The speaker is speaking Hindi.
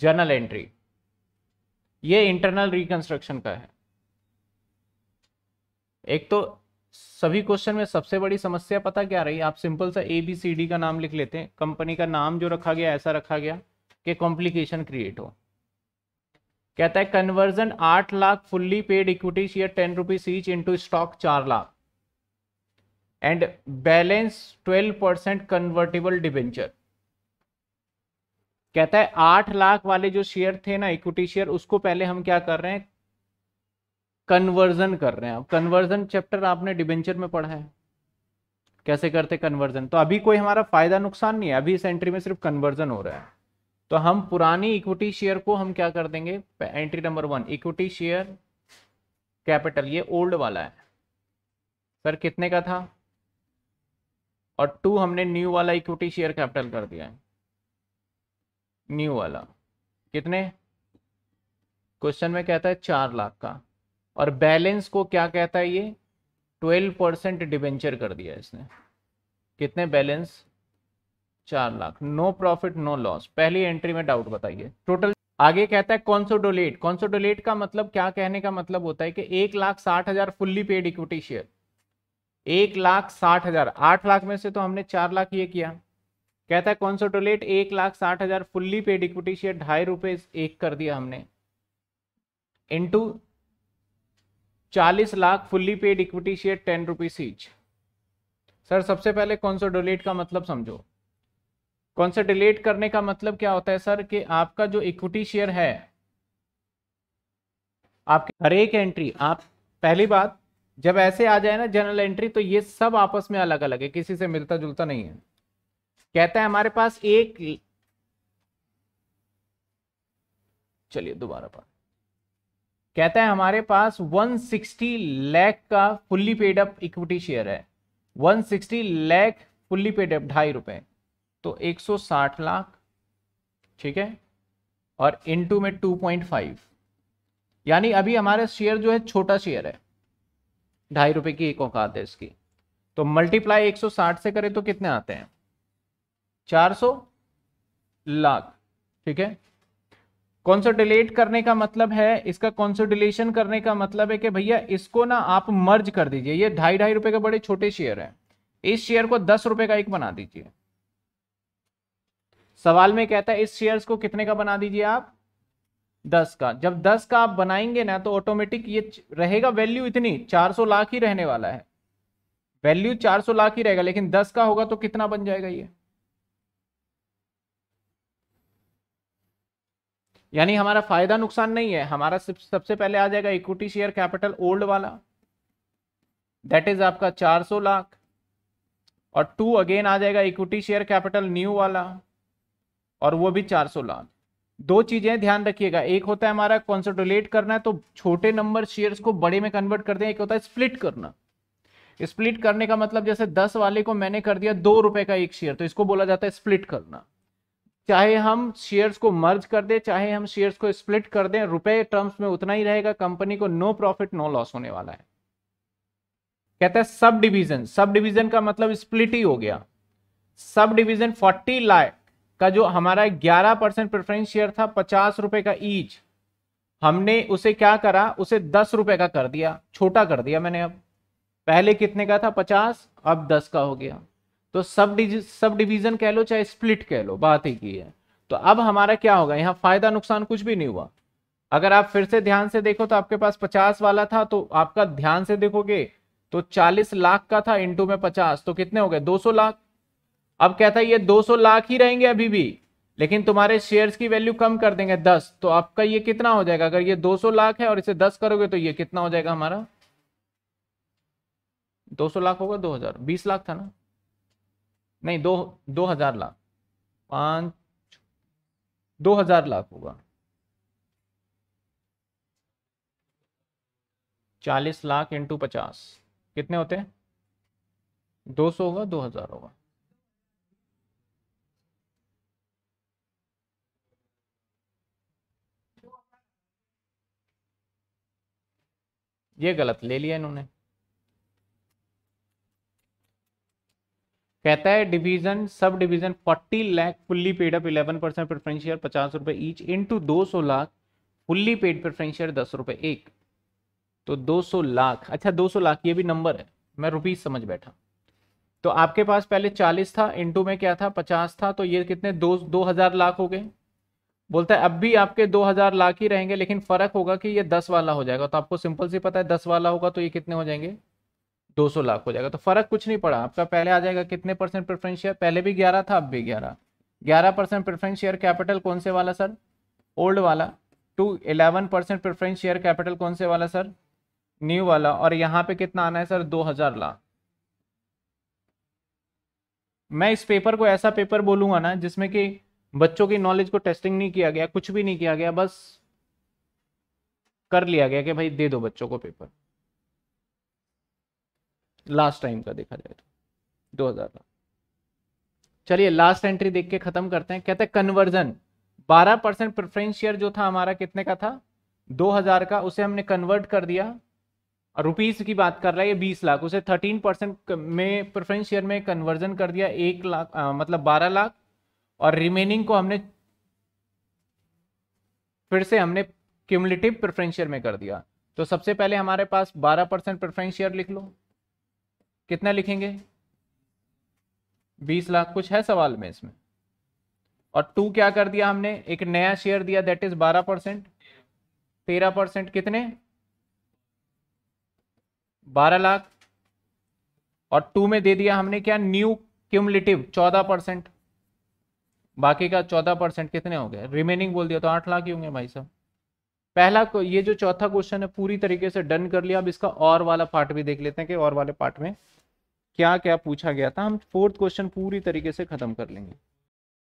जर्नल एंट्री ये इंटरनल रिकंस्ट्रक्शन का है एक तो सभी क्वेश्चन में सबसे बड़ी समस्या पता क्या रही आप सिंपल सा ए बी सी डी का नाम लिख लेते हैं कंपनी का नाम जो रखा गया ऐसा रखा गया कि कॉम्प्लिकेशन क्रिएट हो कहता है कन्वर्जन आठ lakh fully paid equity share ten rupees each into stock चार lakh and balance twelve percent convertible debenture कहता है आठ लाख वाले जो शेयर थे ना इक्विटी शेयर उसको पहले हम क्या कर रहे हैं कन्वर्जन कर रहे हैं अब कन्वर्जन चैप्टर आपने डिबेंचर में पढ़ा है कैसे करते कन्वर्जन तो अभी कोई हमारा फायदा नुकसान नहीं है अभी इस एंट्री में सिर्फ कन्वर्जन हो रहा है तो हम पुरानी इक्विटी शेयर को हम क्या कर देंगे entry number one equity share capital ये ओल्ड वाला है सर कितने का था और टू हमने न्यू वाला इक्विटी शेयर कैपिटल कर दिया है न्यू वाला कितने क्वेश्चन में कहता है चार लाख का और बैलेंस को क्या कहता है ये ट्वेल्व परसेंट डिवेंचर कर दिया इसने कितने बैलेंस चार lakh no profit no loss पहली एंट्री में डाउट बताइए टोटल आगे कहता है कॉन्सोडोलेट कॉन्सोडोलेट का मतलब क्या कहने का मतलब होता है कि एक लाख साठ हजार फुल्ली पेड इक्विटी शेयर एक लाख साठ हजार आठ लाख में से तो हमने चार लाख ये किया कहता है कॉन्सोटोलेट एक लाख साठ हजार फुल्ली पेड इक्विटी शेयर ढाई रुपए एक कर दिया हमने इनटू चालीस lakh fully paid equity share ten rupees each sir सबसे पहले कॉन्सोडोलेट का मतलब समझो कॉन्सोडोलेट करने का मतलब क्या होता है सर कि आपका जो इक्विटी शेयर है आपके हर एक एंट्री आप पहली बात जब ऐसे आ जाए ना जनरल एंट्री तो ये सब आपस में अलग अलग है किसी से मिलता जुलता नहीं है कहता है हमारे पास एक चलिए दोबारा पर कहता है हमारे पास 160 लाख का fully paid up equity share है 160 लाख फुल्ली पेड अप ढाई रुपए तो 160 लाख ठीक है और इनटू में 2.5 यानी अभी हमारा शेयर जो है छोटा शेयर है ढाई रुपए की एक औकात है इसकी तो मल्टीप्लाई 160 से करें तो कितने आते हैं 400 लाख ठीक है कॉन्सोडिलेट करने का मतलब है इसका कॉन्सोडिलेशन करने का मतलब है कि भैया इसको ना आप मर्ज कर दीजिए ये ढाई ढाई रुपए के बड़े छोटे शेयर है इस शेयर को दस रुपए का एक बना दीजिए सवाल में कहता है इस शेयर्स को कितने का बना दीजिए आप दस का जब दस का आप बनाएंगे ना तो ऑटोमेटिक ये रहेगा वैल्यू इतनी चार सौ लाख ही रहने वाला है वैल्यू चार सौ लाख ही रहेगा लेकिन दस का होगा तो कितना बन जाएगा ये यानी हमारा फायदा नुकसान नहीं है हमारा सबसे पहले आ जाएगा इक्विटी शेयर कैपिटल ओल्ड वाला दैट इज आपका 400 लाख और टू अगेन आ जाएगा इक्विटी शेयर कैपिटल न्यू वाला और वो भी 400 लाख दो चीजें ध्यान रखिएगा एक होता है हमारा कॉन्सेंट्रेट करना है तो छोटे नंबर शेयर्स को बड़े में कन्वर्ट कर दें एक होता है स्प्लिट करना स्प्लिट करने का मतलब जैसे दस वाले को मैंने कर दिया दो रुपए का एक शेयर तो इसको बोला जाता है स्प्लिट करना चाहे हम शेयर्स को मर्ज कर दें चाहे हम शेयर्स को स्प्लिट कर दें रुपए टर्म्स में उतना ही रहेगा कंपनी को नो प्रॉफिट नो लॉस होने वाला है कहते हैं सब डिवीजन सब डिवीजन का मतलब स्प्लिट ही हो गया सब डिवीजन 40 लाख का जो हमारा 11 परसेंट प्रेफरेंस शेयर था पचास रुपए का ईच हमने उसे क्या करा उसे दस रुपए का कर दिया छोटा कर दिया मैंने अब पहले कितने का था पचास अब दस का हो गया तो सब सब डिवीजन कह लो चाहे स्प्लिट कह लो बात ही की है तो अब हमारा क्या होगा यहाँ फायदा नुकसान कुछ भी नहीं हुआ अगर आप फिर से ध्यान से देखो तो आपके पास पचास वाला था तो आपका ध्यान से देखोगे तो चालीस लाख का था इंटू में पचास तो कितने हो गए दो सौ लाख अब कहता है ये दो सौ लाख ही रहेंगे अभी भी लेकिन तुम्हारे शेयर्स की वैल्यू कम कर देंगे दस तो आपका ये कितना हो जाएगा अगर ये दो सौ लाख है और इसे दस करोगे तो ये कितना हो जाएगा हमारा दो सौ लाख होगा दो हजार बीस लाख था ना नहीं दो दो हजार लाख पाँच दो हजार लाख होगा चालीस लाख इंटू पचास कितने होते हैं दो सौ होगा दो हजार होगा ये गलत ले लिया इन्होंने कहता है division sub division 40 lakh fully paid up 11 percent preference share पचास रुपए ईच दो सौ lakh fully paid preference share दस रुपए एक तो 200 लाख अच्छा 200 लाख ये भी नंबर है मैं रुपीज समझ बैठा तो आपके पास पहले 40 था इंटू में क्या था 50 था तो ये कितने दो दो हजार लाख हो गए बोलता है अब भी आपके दो हजार लाख ही रहेंगे लेकिन फर्क होगा कि ये दस वाला हो जाएगा तो आपको सिंपल से पता है दस वाला होगा तो ये कितने हो जाएंगे 200 लाख हो जाएगा तो फर्क कुछ नहीं पड़ा आपका पहले आ जाएगा कितने परसेंट प्रेफरेंस शेयर पहले भी 11 था अब भी 11 11 परसेंट प्रेफरेंस शेयर कैपिटल कौन से वाला सर ओल्ड वाला two 11 percent preference share capital कौन से वाला सर न्यू वाला और यहाँ पे कितना आना है सर 2000 लाख मैं इस पेपर को ऐसा पेपर बोलूंगा ना जिसमें कि बच्चों की नॉलेज को टेस्टिंग नहीं किया गया कुछ भी नहीं किया गया बस कर लिया गया कि भाई दे दो बच्चों को पेपर लास्ट टाइम का देखा जाए तो दो चलिए लास्ट एंट्री देख के खत्म करते हैं कहते हैं कन्वर्जन 12 परसेंट प्रेफरेंस शेयर जो था हमारा कितने का था 2000 का उसे हमने कन्वर्ट कर दिया और रुपीज की बात कर रहा है ये 20 लाख उसे 13 परसेंट में प्रेफरेंस शेयर में कन्वर्जन कर दिया एक लाख मतलब 12 लाख और रिमेनिंग को हमने फिर से हमने क्यूमलेटिव प्रेफरेंस शेयर में कर दिया तो सबसे पहले हमारे पास बारह परसेंट शेयर लिख लो कितना लिखेंगे बीस लाख कुछ है सवाल में इसमें और टू क्या कर दिया हमने एक नया शेयर दिया दैट इज बारह परसेंट तेरह परसेंट कितने बारह लाख और टू में दे दिया हमने क्या न्यू क्यूमलेटिव चौदह परसेंट बाकी का चौदह परसेंट कितने हो गए रिमेनिंग बोल दिया तो आठ लाख ही होंगे भाई साहब पहला ये जो चौथा क्वेश्चन है पूरी तरीके से डन कर लिया अब इसका और वाला पार्ट भी देख लेते हैं कि और वाले पार्ट में क्या क्या पूछा गया था हम फोर्थ क्वेश्चन पूरी तरीके से खत्म कर लेंगे